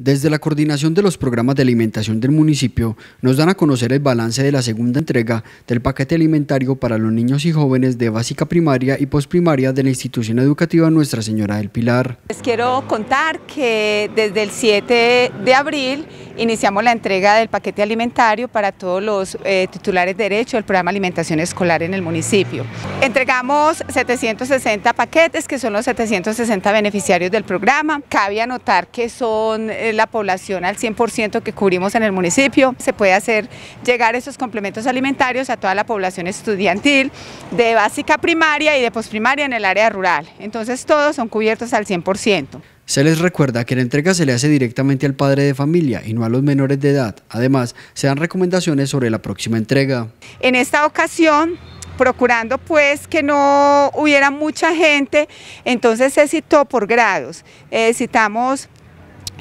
Desde la coordinación de los programas de alimentación del municipio nos dan a conocer el balance de la segunda entrega del paquete alimentario para los niños y jóvenes de básica primaria y posprimaria de la institución educativa Nuestra Señora del Pilar. Les quiero contar que desde el 7 de abril iniciamos la entrega del paquete alimentario para todos los eh, titulares de derecho del programa alimentación escolar en el municipio. Entregamos 760 paquetes que son los 760 beneficiarios del programa. Cabe anotar que son... Eh, la población al 100% que cubrimos en el municipio. Se puede hacer llegar esos complementos alimentarios a toda la población estudiantil de básica primaria y de posprimaria en el área rural. Entonces todos son cubiertos al 100%. Se les recuerda que la entrega se le hace directamente al padre de familia y no a los menores de edad. Además, se dan recomendaciones sobre la próxima entrega. En esta ocasión, procurando pues que no hubiera mucha gente, entonces se citó por grados. Eh, citamos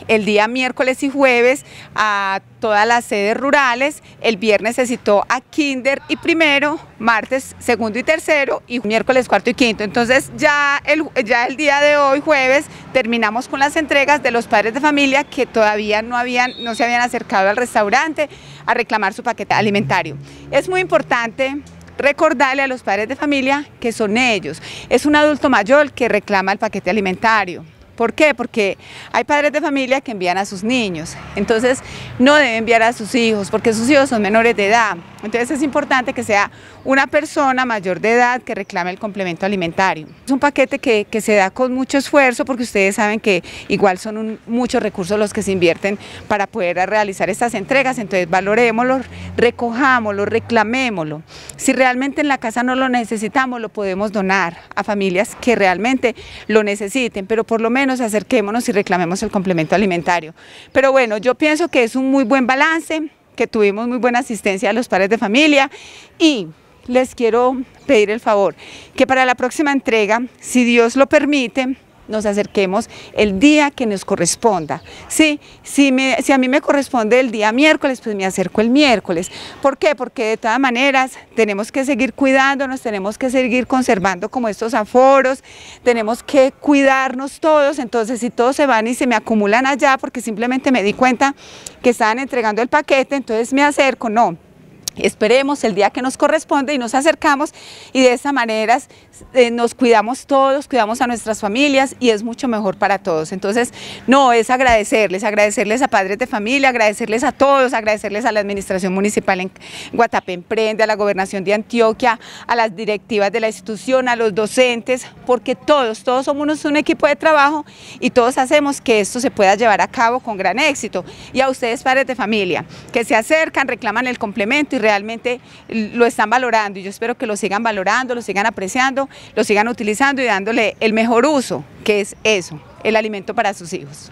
el día miércoles y jueves a todas las sedes rurales, el viernes se citó a kinder y primero, martes segundo y tercero y miércoles cuarto y quinto. Entonces ya el, día de hoy, jueves, terminamos con las entregas de los padres de familia que todavía habían, no se habían acercado al restaurante a reclamar su paquete alimentario. Es muy importante recordarle a los padres de familia que son ellos, es un adulto mayor que reclama el paquete alimentario. ¿Por qué? Porque hay padres de familia que envían a sus niños, entonces no deben enviar a sus hijos porque sus hijos son menores de edad. Entonces es importante que sea una persona mayor de edad que reclame el complemento alimentario. Es un paquete que, se da con mucho esfuerzo porque ustedes saben que igual son muchos recursos los que se invierten para poder realizar estas entregas, entonces valorémoslo, recojámoslo, reclamémoslo. Si realmente en la casa no lo necesitamos, lo podemos donar a familias que realmente lo necesiten, pero por lo menos nos acerquémonos y reclamemos el complemento alimentario. Pero bueno, yo pienso que es un muy buen balance, que tuvimos muy buena asistencia a los padres de familia y les quiero pedir el favor que para la próxima entrega, si Dios lo permite, nos acerquemos el día que nos corresponda. Sí, si, me, si a mí me corresponde el día miércoles, pues me acerco el miércoles. ¿Por qué? Porque de todas maneras tenemos que seguir cuidándonos, tenemos que seguir conservando como estos aforos, tenemos que cuidarnos todos, entonces si todos se van y se me acumulan allá porque simplemente me di cuenta que estaban entregando el paquete, entonces me acerco, no Esperemos el día que nos corresponde y nos acercamos y de esa manera eh, nos cuidamos todos, cuidamos a nuestras familias y es mucho mejor para todos. Entonces, no, es agradecerles, agradecerles a padres de familia, agradecerles a todos, agradecerles a la Administración Municipal en Guatapé Emprende, a la Gobernación de Antioquia, a las directivas de la institución, a los docentes, porque todos, todos somos un equipo de trabajo y todos hacemos que esto se pueda llevar a cabo con gran éxito. Y a ustedes, padres de familia, que se acercan, reclaman el complemento y realmente lo están valorando y yo espero que lo sigan valorando, lo sigan apreciando, lo sigan utilizando y dándole el mejor uso, que es eso, el alimento para sus hijos.